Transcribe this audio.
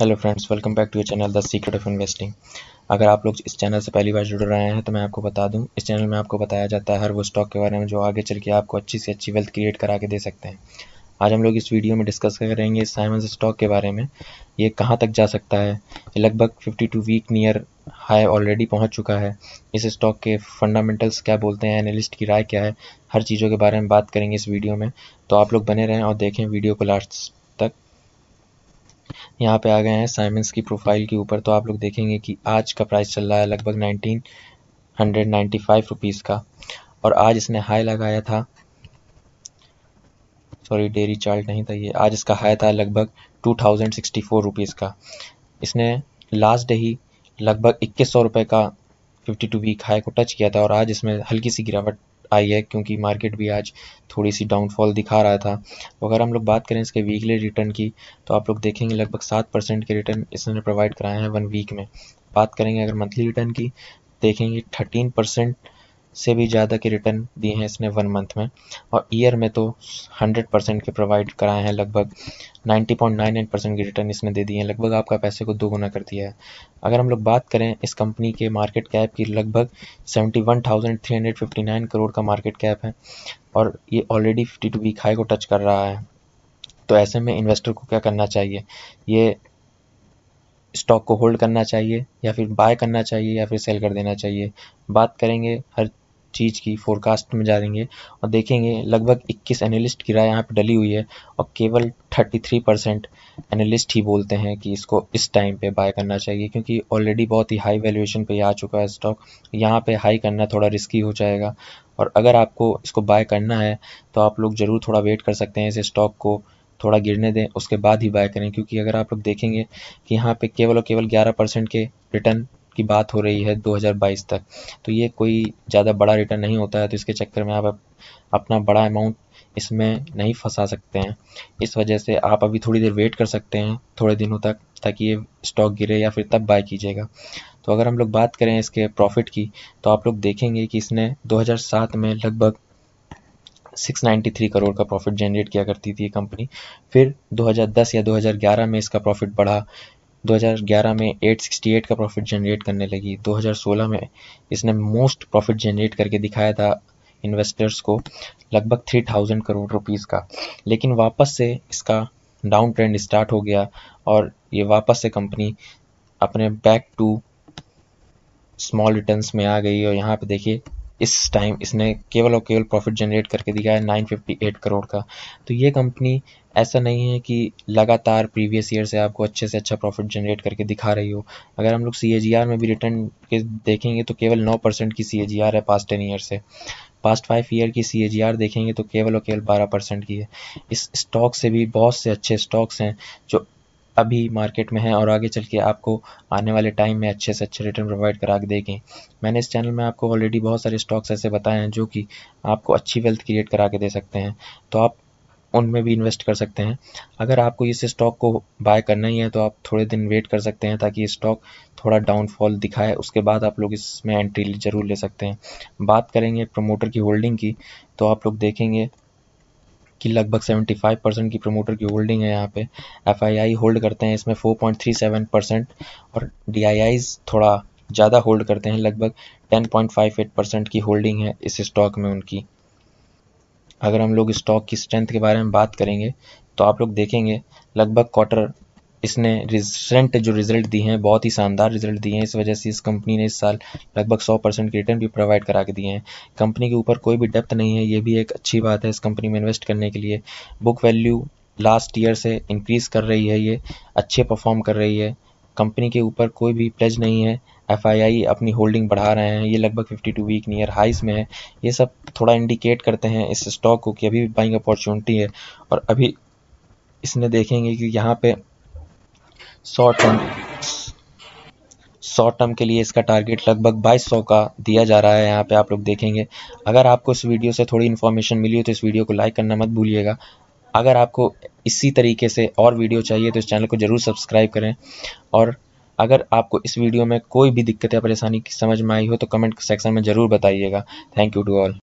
hello friends welcome back to your channel the secret of investing अगर आप लोग इस चैनल से पहली बार जुड़ रहे हैं तो मैं आपको बता दूं इस चैनल में आपको बताया जाता है हर वो स्टॉक के बारे में जो आगे चल के आपको अच्छी से अच्छी वेल्थ क्रिएट करा के दे सकते हैं आज हम लोग इस वीडियो में डिस्कस करेंगे साइमंस स्टॉक के बारे में ये कहाँ तक जा सकता है ये लगभग fifty two week near high already पहुँच चुका है इस स्टॉक के फंडामेंटल्स क्या बोलते हैं एनालिस्ट की राय क्या है हर चीज़ों के बारे में बात करेंगे इस वीडियो में तो आप लोग बने रहें और देखें वीडियो को लास्ट तक यहाँ पे आ गए हैं साइमंस की प्रोफाइल के ऊपर तो आप लोग देखेंगे कि आज का प्राइस चल रहा है लगभग nineteen hundred ninety five rupees का और आज इसने हाई लगाया था सॉरी डेरी चार्ट नहीं था ये आज इसका हाई था लगभग two thousand sixty four rupees का इसने लास्ट डे ही लगभग इक्कीस सौ रुपये का फिफ्टी टू वीक हाई को टच किया था और आज इसमें हल्की सी गिरावट आई है क्योंकि मार्केट भी आज थोड़ी सी डाउनफॉल दिखा रहा था तो अगर हम लोग बात करें इसके वीकली रिटर्न की तो आप लोग देखेंगे लगभग सात परसेंट के रिटर्न इसने प्रोवाइड कराए हैं वन वीक में बात करेंगे अगर मंथली रिटर्न की देखेंगे थर्टीन परसेंट से भी ज़्यादा के रिटर्न दिए हैं इसने वन मंथ में और ईयर में तो हंड्रेड परसेंट के प्रोवाइड कराए हैं लगभग ninety point nine nine percent के रिटर्न इसने दे दिए हैं लगभग आपका पैसे को दोगुना कर दिया है अगर हम लोग बात करें इस कंपनी के मार्केट कैप की लगभग seventy one thousand three hundred fifty nine crore का मार्केट कैप है और ये already fifty two week high को टच कर रहा है तो ऐसे में इन्वेस्टर को क्या करना चाहिए ये स्टॉक को होल्ड करना चाहिए या फिर बाय करना चाहिए या फिर सेल कर देना चाहिए बात करेंगे हर चीज़ की फोरकास्ट में जाएंगे और देखेंगे लगभग 21 एनालिस्ट की राय यहाँ पे डली हुई है और केवल 33 परसेंट एनालिस्ट ही बोलते हैं कि इसको इस टाइम पे बाय करना चाहिए क्योंकि ऑलरेडी बहुत ही हाई वैल्यूएशन पे आ चुका है स्टॉक यहाँ पे हाई करना थोड़ा रिस्की हो जाएगा और अगर आपको इसको बाय करना है तो आप लोग ज़रूर थोड़ा वेट कर सकते हैं इस स्टॉक को थोड़ा गिरने दें उसके बाद ही बाय करें क्योंकि अगर आप लोग देखेंगे कि यहाँ पे केवल और केवल 11 परसेंट के रिटर्न की बात हो रही है 2022 तक तो ये कोई ज़्यादा बड़ा रिटर्न नहीं होता है तो इसके चक्कर में आप अपना बड़ा अमाउंट इसमें नहीं फंसा सकते हैं इस वजह से आप अभी थोड़ी देर वेट कर सकते हैं थोड़े दिनों तक ताकि ये स्टॉक गिरे या फिर तब बाय कीजिएगा तो अगर हम लोग बात करें इसके प्रॉफिट की तो आप लोग देखेंगे कि इसने 2007 में लगभग 693 करोड़ का प्रॉफिट जनरेट किया करती थी ये कंपनी फिर 2010 या 2011 में इसका प्रॉफिट बढ़ा 2011 में 868 का प्रॉफिट जनरेट करने लगी 2016 में इसने मोस्ट प्रॉफिट जनरेट करके दिखाया था इन्वेस्टर्स को लगभग 3000 करोड़ रुपीस का लेकिन वापस से इसका डाउन ट्रेंड स्टार्ट हो गया और ये वापस से कंपनी अपने बैक टू स्मॉल रिटर्न्स में आ गई और यहाँ पे देखिए इस टाइम इसने केवल और केवल प्रॉफिट जनरेट करके दिखाया नाइन फिफ्टी एट करोड़ का तो ये कंपनी ऐसा नहीं है कि लगातार प्रीवियस ईयर से आपको अच्छे से अच्छा प्रॉफिट जनरेट करके दिखा रही हो अगर हम लोग सी में भी रिटर्न के देखेंगे तो केवल नौ परसेंट की सी है पास्ट टेन ईयर से पास्ट फाइव ईयर की सी देखेंगे तो केवल और केवल बारह परसेंट की है इस स्टॉक से भी बहुत से अच्छे स्टॉक्स हैं जो अभी मार्केट में है और आगे चल के आपको आने वाले टाइम में अच्छे से अच्छे रिटर्न प्रोवाइड करा के देंगे मैंने इस चैनल में आपको ऑलरेडी बहुत सारे स्टॉक्स ऐसे बताए हैं जो कि आपको अच्छी वेल्थ क्रिएट करा के दे सकते हैं तो आप उनमें भी इन्वेस्ट कर सकते हैं अगर आपको इस स्टॉक को बाय करना ही है तो आप थोड़े दिन वेट कर सकते हैं ताकि स्टॉक थोड़ा डाउनफॉल दिखाए उसके बाद आप लोग इसमें एंट्री जरूर ले सकते हैं बात करेंगे प्रमोटर की होल्डिंग की तो आप लोग देखेंगे कि लगभग 75 परसेंट की प्रमोटर की होल्डिंग है यहाँ पे एफ होल्ड करते हैं इसमें 4.37 परसेंट और डी थोड़ा ज़्यादा होल्ड करते हैं लगभग 10.58 परसेंट की होल्डिंग है इस स्टॉक में उनकी अगर हम लोग स्टॉक की स्ट्रेंथ के बारे में बात करेंगे तो आप लोग देखेंगे लगभग क्वार्टर इसने रिसेंट जो रिजल्ट दिए हैं बहुत ही शानदार रिजल्ट दिए हैं इस वजह से इस कंपनी ने इस साल लगभग सौ परसेंट के रिटर्न भी प्रोवाइड करा के दिए हैं कंपनी के ऊपर कोई भी डेप्थ नहीं है ये भी एक अच्छी बात है इस कंपनी में इन्वेस्ट करने के लिए बुक वैल्यू लास्ट ईयर से इंक्रीज़ कर रही है ये अच्छे परफॉर्म कर रही है कंपनी के ऊपर कोई भी प्लेज नहीं है एफ अपनी होल्डिंग बढ़ा रहे हैं ये लगभग 52 वीक नियर हाइस में है ये सब थोड़ा इंडिकेट करते हैं इस स्टॉक को कि अभी भी बाइंग अपॉर्चुनिटी है और अभी इसने देखेंगे कि यहाँ पे शॉर्ट टर्म शॉर्ट टर्म के लिए इसका टारगेट लगभग बाईस सौ का दिया जा रहा है यहाँ पे आप लोग देखेंगे अगर आपको इस वीडियो से थोड़ी इन्फॉर्मेशन मिली हो तो इस वीडियो को लाइक करना मत भूलिएगा अगर आपको इसी तरीके से और वीडियो चाहिए तो इस चैनल को ज़रूर सब्सक्राइब करें और अगर आपको इस वीडियो में कोई भी दिक्कत या परेशानी की समझ में आई हो तो कमेंट सेक्शन में ज़रूर बताइएगा थैंक यू टू ऑल